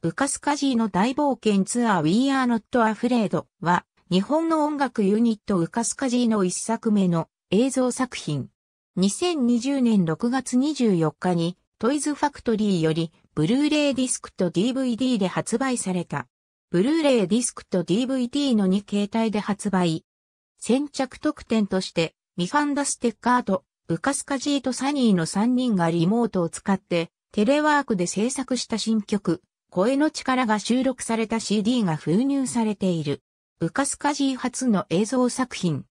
ウカスカジーの大冒険ツアー We Are Not Afraid は、日本の音楽ユニットウカスカジーの一作目の映像作品。2020年6月24日に、トイズファクトリーより、ブルーレイディスクと DVD で発売された。ブルーレイディスクと DVD の2形態で発売。先着特典として、ミファンダステッカーと、ウカスカジーとサニーの3人がリモートを使って、テレワークで制作した新曲。声の力が収録された CD が封入されている。ウカスカジー初の映像作品。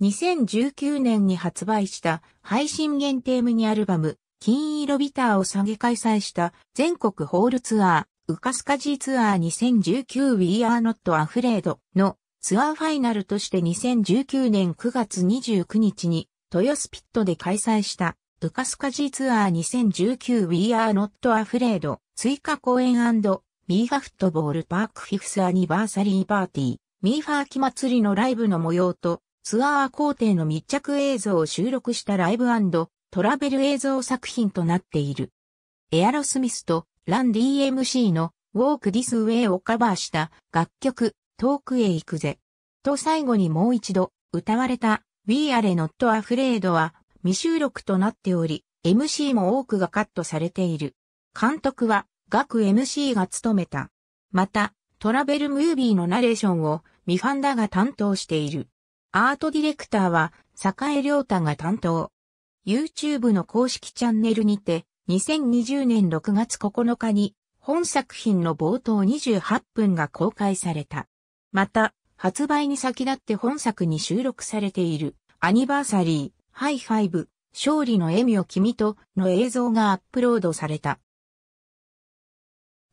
2019年に発売した配信限定ミニアルバム、金色ビターを下げ開催した全国ホールツアー、ウカスカジーツアー 2019We Are Not Afraid のツアーファイナルとして2019年9月29日に豊スピットで開催したウカスカジツアー 2019We Are Not Afraid 追加公演ミーファフットボールパークフィフスアニバーサリーパーティーミーファー秋祭りのライブの模様とツアー工程の密着映像を収録したライブトラベル映像作品となっている。エアロスミスとランディ m c の Walk This Way をカバーした楽曲遠くへ行くぜ。と最後にもう一度歌われた We Are Not Afraid は未収録となっており、MC も多くがカットされている。監督は、学 MC が務めた。また、トラベルムービーのナレーションを、ミファンダが担当している。アートディレクターは、坂江良太が担当。YouTube の公式チャンネルにて、2020年6月9日に、本作品の冒頭28分が公開された。また、発売に先立って本作に収録されている、アニバーサリー、ハイファイブ、勝利の笑みを君との映像がアップロードされた。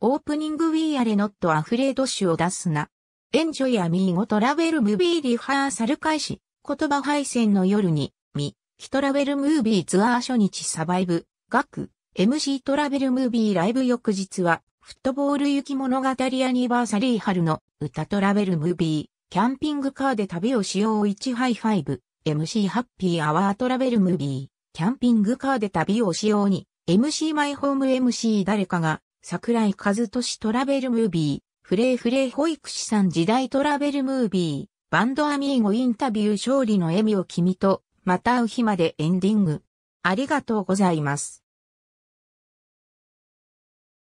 オープニングウィーアレノットアフレードシ種を出すな。エンジョイアミーゴトラベルムービーリハーサル開始。言葉配線の夜に、ミ、ヒトラベルムービーツアー初日サバイブ、ガク、MC トラベルムービーライブ翌日は、フットボール雪物語アニバーサリー春の歌トラベルムービー、キャンピングカーで旅をしよう1ハイファイブ、MC ハッピーアワートラベルムービー、キャンピングカーで旅をしように、MC マイホーム MC 誰かが、桜井和俊トラベルムービー、フレーフレー保育士さん時代トラベルムービー、バンドアミーゴインタビュー勝利の笑みを君と、また会う日までエンディング。ありがとうございます。